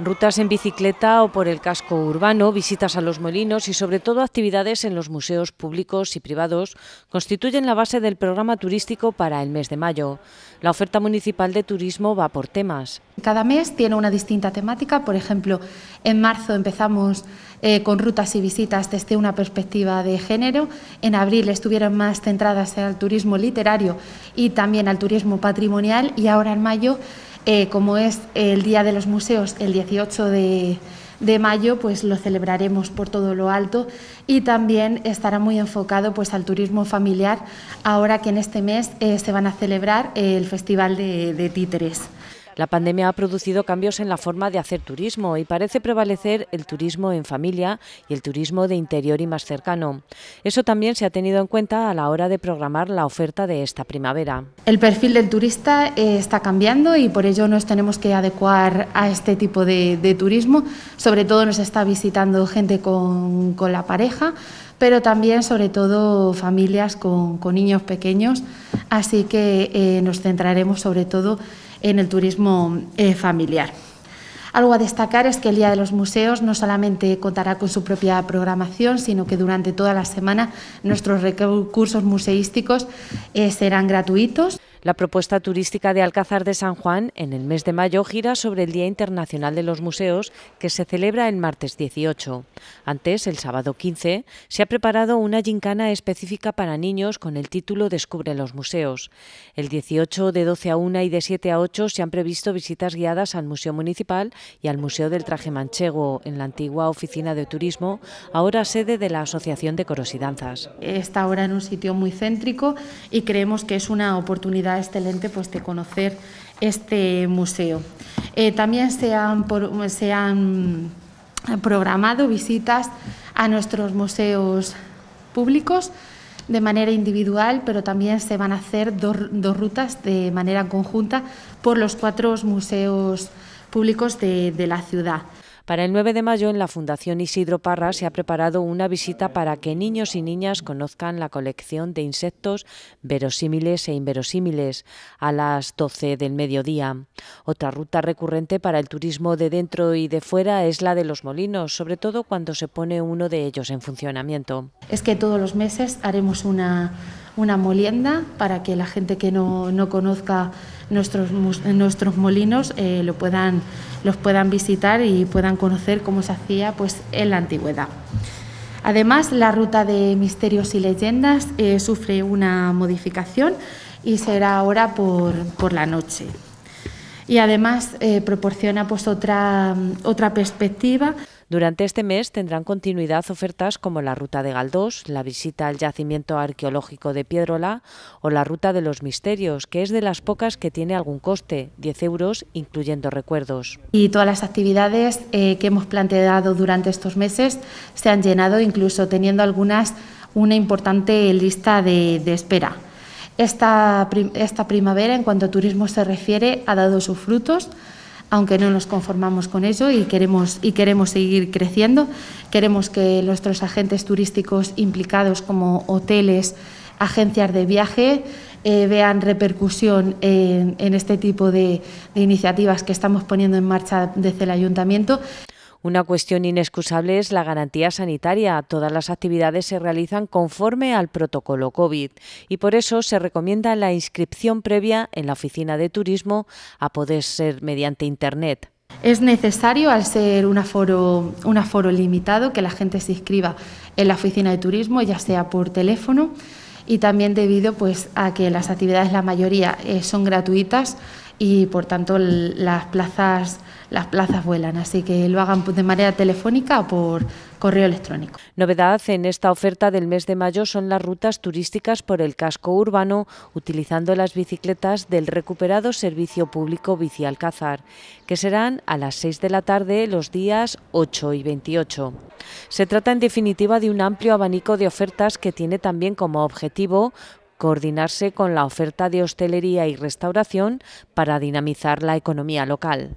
rutas en bicicleta o por el casco urbano, visitas a los molinos y sobre todo actividades en los museos públicos y privados constituyen la base del programa turístico para el mes de mayo. La oferta municipal de turismo va por temas. Cada mes tiene una distinta temática, por ejemplo, en marzo empezamos eh, con rutas y visitas desde una perspectiva de género, en abril estuvieron más centradas en el turismo literario y también al turismo patrimonial y ahora en mayo eh, como es el Día de los Museos el 18 de, mayo, pues lo celebraremos por todo lo alto y también estará muy enfocado pues al turismo familiar, ahora que en este mes eh, se van a celebrar el Festival de Títeres. La pandemia ha producido cambios en la forma de hacer turismo y parece prevalecer el turismo en familia y el turismo de interior y más cercano. Eso también se ha tenido en cuenta a la hora de programar la oferta de esta primavera. El perfil del turista eh, está cambiando y por ello nos tenemos que adecuar a este tipo de, turismo. Sobre todo nos está visitando gente con, la pareja, pero también sobre todo familias con niños pequeños Así que eh, nos centraremos sobre todo en el turismo eh, familiar. Algo a destacar es que el Día de los Museos no solamente contará con su propia programación, sino que durante toda la semana nuestros recursos museísticos eh, serán gratuitos la propuesta turística de Alcázar de San Juan en el mes de mayo gira sobre el Día Internacional de los Museos que se celebra el martes 18. Antes, el sábado 15, se ha preparado una gincana específica para niños con el título Descubre los museos. El 18 de 12 a 1 y de 7 a 8 se han previsto visitas guiadas al Museo Municipal y al Museo del Traje Manchego en la antigua Oficina de Turismo, ahora sede de la Asociación de Coros y Danzas. Está ahora en un sitio muy céntrico y creemos que es una oportunidad excelente este pues, de conocer este museo. Eh, también se han, programado visitas a nuestros museos públicos de manera individual, pero también se van a hacer dos, rutas de manera conjunta por los cuatro museos públicos de la ciudad. Para el 9 de mayo en la Fundación Isidro Parra se ha preparado una visita para que niños y niñas conozcan la colección de insectos verosímiles e inverosímiles a las 12 del mediodía. Otra ruta recurrente para el turismo de dentro y de fuera es la de los molinos, sobre todo cuando se pone uno de ellos en funcionamiento. Es que todos los meses haremos una una molienda para que la gente que no, conozca nuestros, eh, nuestros molinos eh, lo puedan, los puedan visitar y puedan conocer cómo se hacía pues, en la antigüedad. Además, la ruta de misterios y leyendas eh, sufre una modificación y será ahora por, la noche. Y además proporciona pues, otra, otra perspectiva. Durante este mes tendrán continuidad ofertas como la ruta de Galdós, la visita al yacimiento arqueológico de Piedrola o la ruta de los misterios, que es de las pocas que tiene algún coste, 10 euros, incluyendo recuerdos. Y todas las actividades eh, que hemos planteado durante estos meses se han llenado, incluso teniendo algunas una importante lista de, espera. Esta, esta primavera, en cuanto a turismo se refiere, ha dado sus frutos aunque no nos conformamos con eso y queremos, y queremos seguir creciendo. Queremos que nuestros agentes turísticos implicados como hoteles, agencias de viaje, eh, vean repercusión en, este tipo de iniciativas que estamos poniendo en marcha desde el ayuntamiento. Una cuestión inexcusable es la garantía sanitaria. Todas las actividades se realizan conforme al protocolo COVID y por eso se recomienda la inscripción previa en la oficina de turismo a poder ser mediante Internet. Es necesario, al ser un aforo, limitado, que la gente se inscriba en la oficina de turismo, ya sea por teléfono, y también debido pues, a que las actividades, la mayoría, eh, son gratuitas y por tanto las plazas las plazas vuelan, así que lo hagan de manera telefónica o por correo electrónico. Novedad en esta oferta del mes de mayo son las rutas turísticas por el casco urbano utilizando las bicicletas del recuperado servicio público Bici Alcázar, que serán a las 6 de la tarde los días 8 y 28. Se trata en definitiva de un amplio abanico de ofertas que tiene también como objetivo coordinarse con la oferta de hostelería y restauración para dinamizar la economía local.